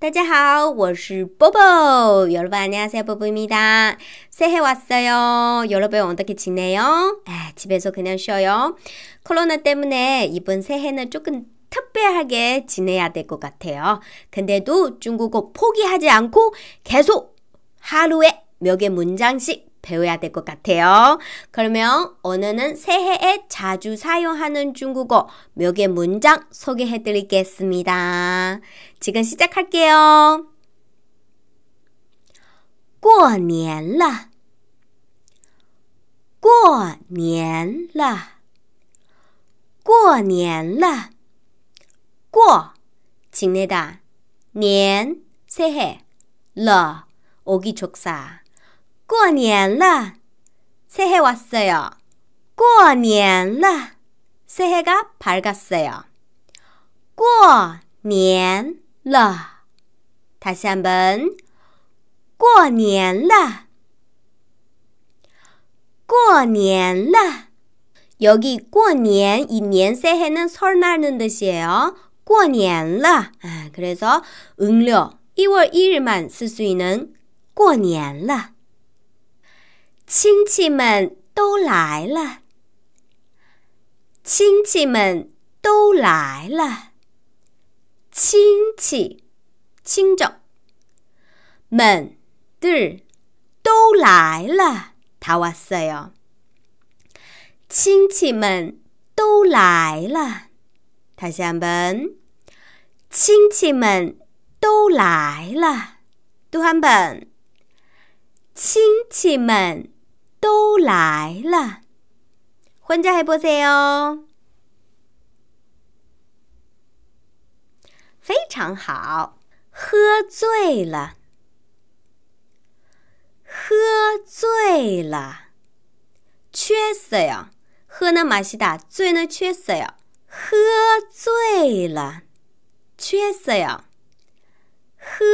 大家好，我是 뽀뽀. 여러분 안녕하세요, 뽀뽀입니다. 새해 왔어요. 여러분 어떻게 지내요? 아, 집에서 그냥 쉬어요. 코로나 때문에 이번 새해는 조금 특별하게 지내야 될 것 같아요. 근데도 중국어 포기하지 않고 계속 하루에 몇 개 문장씩 배워야 될 것 같아요. 그러면 오늘은 새해에 자주 사용하는 중국어 몇 개 문장 소개해 드리겠습니다. 지금 시작할게요. 过年了,过年了,过年了,过 지내다, 年, 새해, 了, 오기 족사. 过年了. 새해 왔어요. 过年了. 새해가 밝았어요. 过年了. 다시 한번. 过年了.过年了. 여기 过年,이년 새해는 설날는 뜻이에요. 过年了. 아, 그래서 응료 2월 1일만 쓸 수 있는 过年了。亲戚们都来了，亲戚们都来了，亲戚、亲者们들都来了，他哇塞 요。 亲戚们都来了，他한 번， 亲戚们都来了，读한本，亲戚们。都来了，混着还波错哟，非常好。喝醉了，喝醉了，缺色哟，喝那马西大，醉呢缺色哟，喝醉了，缺色哟，喝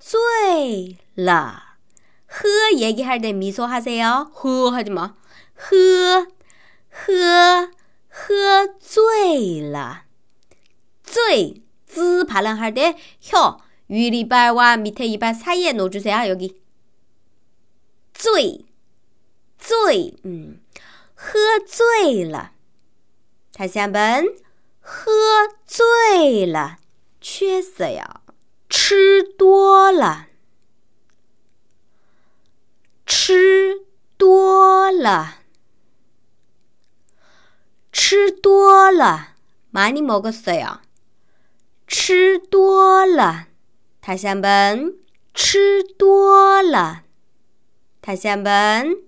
醉了。흐 얘기할 때 미소하세요. 흐 하지 마. 흐, 흐, 흐醉了. 醉,쯔 발음할 때 혀, 위리발과 밑에 이발 사이에 넣어주세요. 여기. 醉,醉, 음. 喝醉了. 다시 한번. 喝醉了.취했어吃多了. 吃多了吃多了많이 먹었어요.吃多了다시 한번 吃多了 다시 한번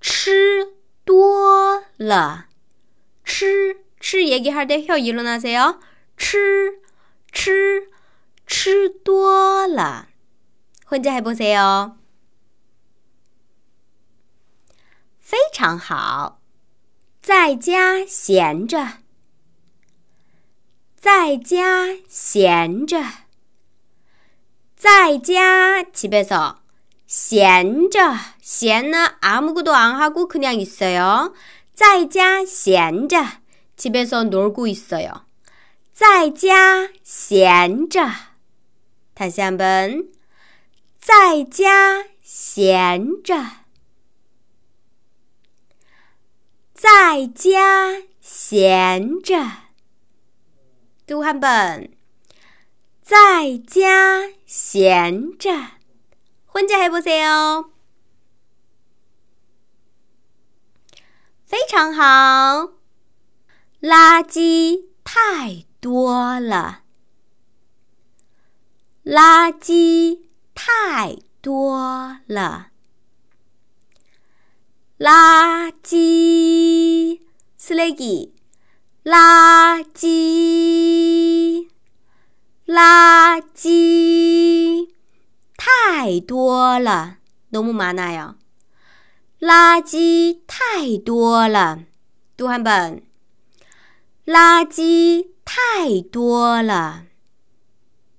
吃多了吃,吃 얘기할 때혀 일어나세요. 吃,吃,吃多了 혼자 해보세요. 非常好，在家闲着，在家闲着，在家七에서闲着闲呢아무도안하고그냥있어요在家闲着，집에서놀고있어요在家闲着，同学们，在家闲着。在家闲着，读汉本。在家闲着，婚劲还不错哦，非常好。垃圾太多了，垃圾太多了。 라지 쓰레기 라지 라지 太多了 너무 많아요. 라지 太多了.또한 번. 라지 太多了.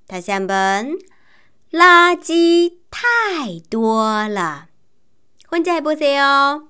다시 한 번. 라지 太多了. 혼자 해보세요.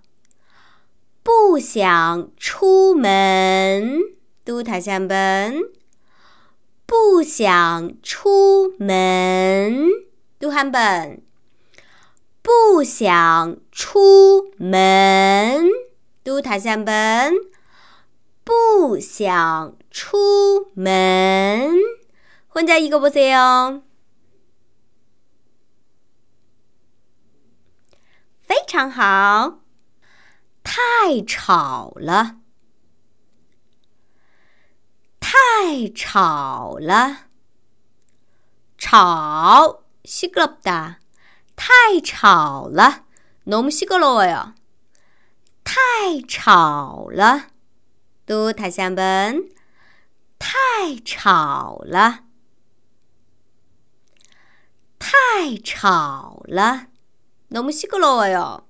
不想出门，读他像本。不想出门，读汉本。不想出门，读他像本。不想出门，换加一个不塞哦。非常好。太吵了！太吵了！吵，西格罗达！太吵了，侬西格罗哟！太吵了，都塔相本！太吵了，太吵了，侬西格罗哟！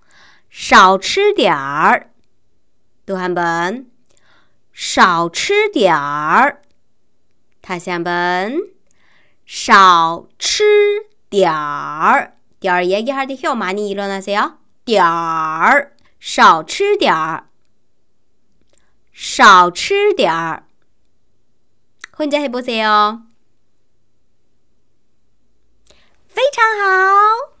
少吃点儿，读汉本；少吃点儿，他乡本；少吃点儿，点儿爷爷还得小马尼了那些哦，点儿，少吃点儿，少吃点儿，回家黑播谁哦？非常好。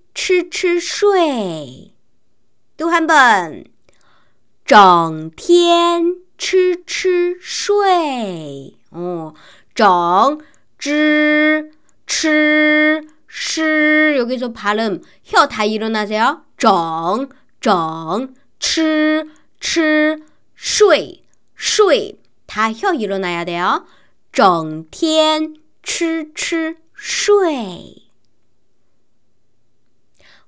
吃吃睡，读汉本，整天吃吃睡。哦，整吃吃睡，有给说爬冷。要他议论哪点？整整吃吃睡睡，他要议论哪样的？整天吃吃睡。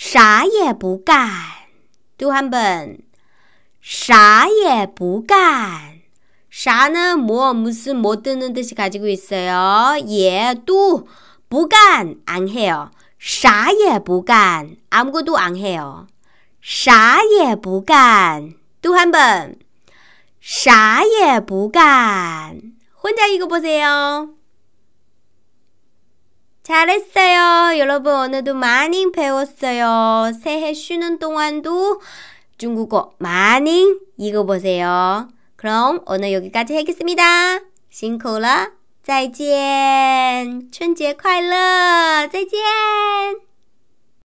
啥也不干。또 한 번. 啥也不干。 啥는 뭐, 무슨, 못 뭐 듣는 뜻이 가지고 있어요. 예, 또, 부간, 안 해요. 啥也 부간, 아무것도 안 해요. 啥也 부간. 또한 번. 啥也不干. 혼자 읽어보세요. 잘했어요. 여러분, 오늘도 많이 배웠어요. 새해 쉬는 동안도 중국어 많이 읽어보세요. 그럼 오늘 여기까지 하겠습니다. 辛苦了，再见，春节快乐，再见。